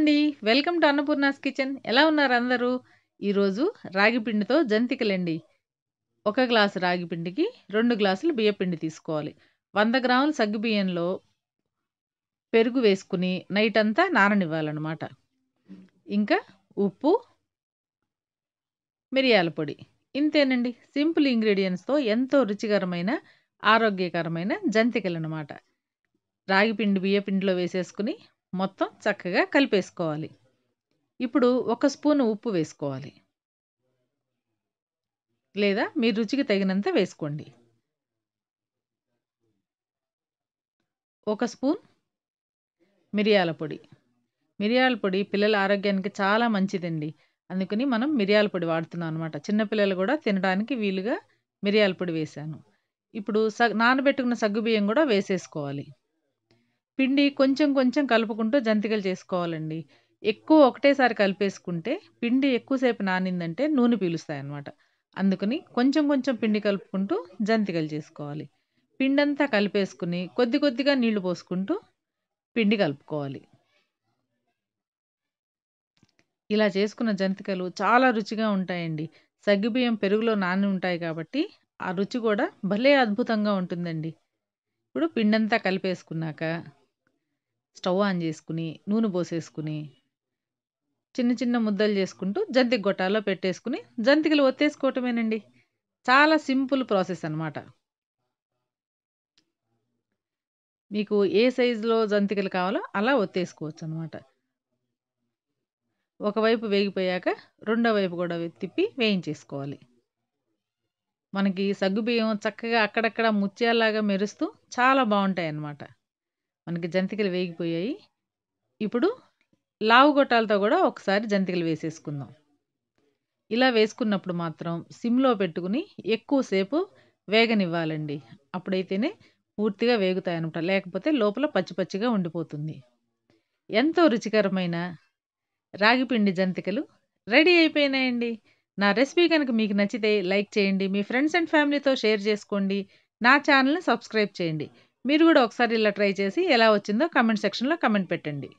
అండి welcome to Annapurna's kitchen ఎలా ఉన్నారు అందరూ ఈరోజు రాగిపిండితో జంతికలండి ఒక గ్లాసు రాగిపిండికి రెండు గ్లాసులు బియ్యపిండి తీసుకోవాలి వంద గ్రాముల సగ్గుబియ్యంలో పెరుగు వేసుకుని నైట్ అంతా నాననివ్వాలన్నమాట ఇంకా ఉప్పు మిరియాల పొడి ఇంతేనండి సింపుల్ ఇంగ్రీడియంట్స్తో ఎంతో రుచికరమైన ఆరోగ్యకరమైన జంతికలు అనమాట రాగిపిండి బియ్యపిండిలో వేసేసుకుని మొత్తం చక్కగా కలిపేసుకోవాలి ఇప్పుడు ఒక స్పూన్ ఉప్పు వేసుకోవాలి లేదా మీ రుచికి తగినంత వేసుకోండి ఒక స్పూన్ మిరియాల పొడి మిరియాల పొడి పిల్లల ఆరోగ్యానికి చాలా మంచిదండి అందుకని మనం మిరియాల పొడి వాడుతున్నాం అనమాట చిన్నపిల్లలు కూడా తినడానికి వీలుగా మిరియాల పొడి వేశాను ఇప్పుడు సగ్ నానబెట్టుకున్న సగ్గుబియ్యం కూడా వేసేసుకోవాలి పిండి కొంచెం కొంచెం కలుపుకుంటూ జంతికలు చేసుకోవాలండి ఎక్కువ ఒకటేసారి కలిపేసుకుంటే పిండి ఎక్కువసేపు నానిందంటే నూనె పీలుస్తాయి అన్నమాట అందుకని కొంచెం కొంచెం పిండి కలుపుకుంటూ జంతికలు చేసుకోవాలి పిండి అంతా కలిపేసుకుని కొద్ది కొద్దిగా నీళ్లు పోసుకుంటూ పిండి కలుపుకోవాలి ఇలా చేసుకున్న జంతికలు చాలా రుచిగా ఉంటాయండి సగ్గుబియ్యం పెరుగులో నాని ఉంటాయి కాబట్టి ఆ రుచి కూడా భలే అద్భుతంగా ఉంటుందండి ఇప్పుడు పిండంతా కలిపేసుకున్నాక స్టవ్ ఆన్ చేసుకుని నూనె పోసేసుకుని చిన్న చిన్న ముద్దలు చేసుకుంటూ జంతిక గొట్టాల్లో పెట్టేసుకుని జంతికలు ఒత్తేసుకోవటమేనండి చాలా సింపుల్ ప్రాసెస్ అనమాట మీకు ఏ సైజులో జంతికలు కావాలో అలా ఒత్తేసుకోవచ్చు అనమాట ఒకవైపు వేగిపోయాక రెండో వైపు కూడా తిప్పి వేయించేసుకోవాలి మనకి సగ్గుబియ్యం చక్కగా అక్కడక్కడ ముత్యాల్లాగా మెరుస్తూ చాలా బాగుంటాయి అన్నమాట మనకి జంతికలు వేగిపోయాయి ఇప్పుడు లావు గొట్టాలతో కూడా ఒకసారి జంతికలు వేసేసుకుందాం ఇలా వేసుకున్నప్పుడు మాత్రం సిమ్లో పెట్టుకుని ఎక్కువసేపు వేగనివ్వాలండి అప్పుడైతేనే పూర్తిగా వేగుతాయనమాట లేకపోతే లోపల పచ్చి పచ్చిగా ఉండిపోతుంది ఎంతో రుచికరమైన రాగిపిండి జంతికలు రెడీ అయిపోయినాయండి నా రెసిపీ కనుక మీకు నచ్చితే లైక్ చేయండి మీ ఫ్రెండ్స్ అండ్ ఫ్యామిలీతో షేర్ చేసుకోండి నా ఛానల్ని సబ్స్క్రైబ్ చేయండి మీరు కూడా ఒకసారి ఇలా ట్రై చేసి ఎలా వచ్చిందో కమెంట్ సెక్షన్లో కమెంట్ పెట్టండి